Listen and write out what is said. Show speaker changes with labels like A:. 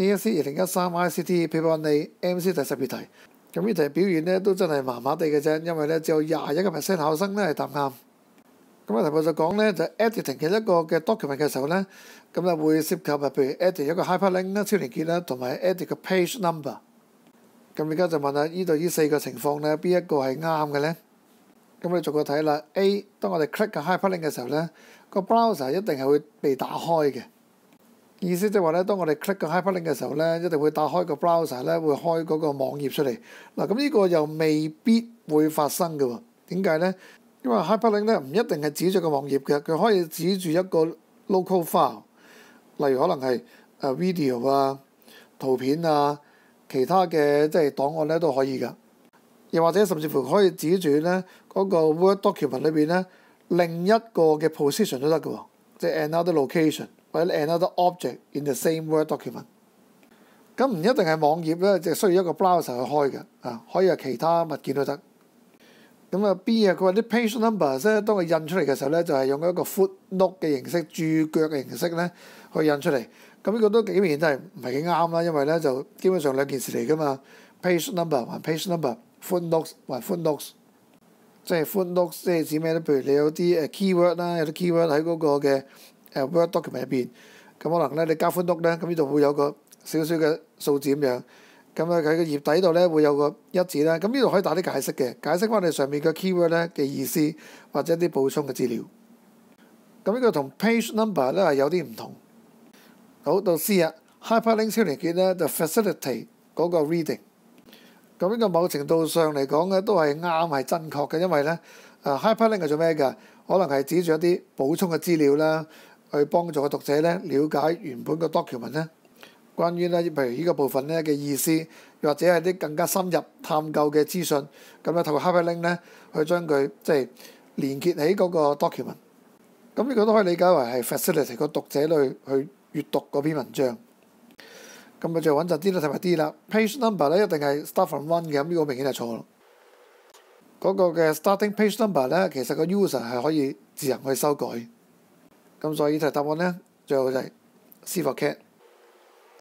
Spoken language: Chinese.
A: A C 二零一三 I C T Paper One A M C 第十二题，咁呢题表现咧都真系麻麻地嘅啫，因为咧只有廿一个 percent 考生咧系答啱。咁啊，题目就讲咧就 editing 嘅一个嘅 document 嘅时候咧，咁啊会涉及啊，譬如 e d i t 一個个 hyperlink 啦、超連結啦，同埋 e d i t i 嘅 page number。咁而家就问下呢度呢四个情况咧，边一个系啱嘅咧？咁你逐个睇啦。A，當我哋 click 個 hyperlink 嘅時候咧，個 browser 一定係會被打開嘅。意思即係話咧，當我哋 click 個 hyperlink 嘅時候咧，一定會打開個 browser 咧，會開嗰個網頁出嚟。嗱咁呢個又未必會發生嘅喎。點解咧？因為 hyperlink 咧唔一定係指住個網頁嘅，佢可以指住一個 local file，例如可能係誒 video 啊、圖片啊、其他嘅即係檔案咧都可以嘅。又或者甚至乎可以指住咧嗰個 word document 裏邊咧另一個嘅 position 都得嘅喎。即係 another location 或者 another object in the same word document。咁唔一定係網頁咧，就需要一個 browser 去開嘅。啊，可以係其他物件都得。咁啊 B 啊，佢話啲 page number 咧，當佢印出嚟嘅時候咧，就係用一個 footnote 嘅形式、注腳嘅形式咧去印出嚟。咁呢個都幾明顯都係唔係幾啱啦，因為咧就基本上兩件事嚟㗎嘛。page number 還 page number，footnotes 還 footnotes。即係 f u o 即係指咩咧？譬如你有啲誒 keyword 啦，有啲 keyword 喺嗰個嘅誒 word document 入邊，咁可能咧你加 f u l o 咧，咁呢度會有個少少嘅數字咁樣。咁啊喺個頁底度咧會有個一字啦，咁呢度可以打啲解釋嘅，解釋翻你上面嘅 keyword 咧嘅意思或者啲補充嘅資料。咁呢個同 page number 咧係有啲唔同。好到 C 啊，hyperlink 超連結咧就 facilitate 嗰個 reading。咁呢個某程度上嚟講咧，都係啱，係真確嘅，因為咧，誒 hyperlink 係做咩嘅？可能係指住一啲補充嘅資料啦，去幫助個讀者咧了解原本個 document 咧，關於咧譬如呢個部分咧嘅意思，或者係啲更加深入探究嘅資訊。咁咧透過 hyperlink 咧，去將佢即係連結起嗰個 document。咁呢個都可以理解為係 facilitate 個讀者去去閲讀嗰篇文章。咁咪就穩陣啲啦，睇埋啲啦。Page number 咧一定係 start from one 嘅，咁呢個明顯係錯咯。嗰個嘅 starting page number 咧，其實個 user 係可以自行去修改。咁所以题答案咧，最後就係 C cat。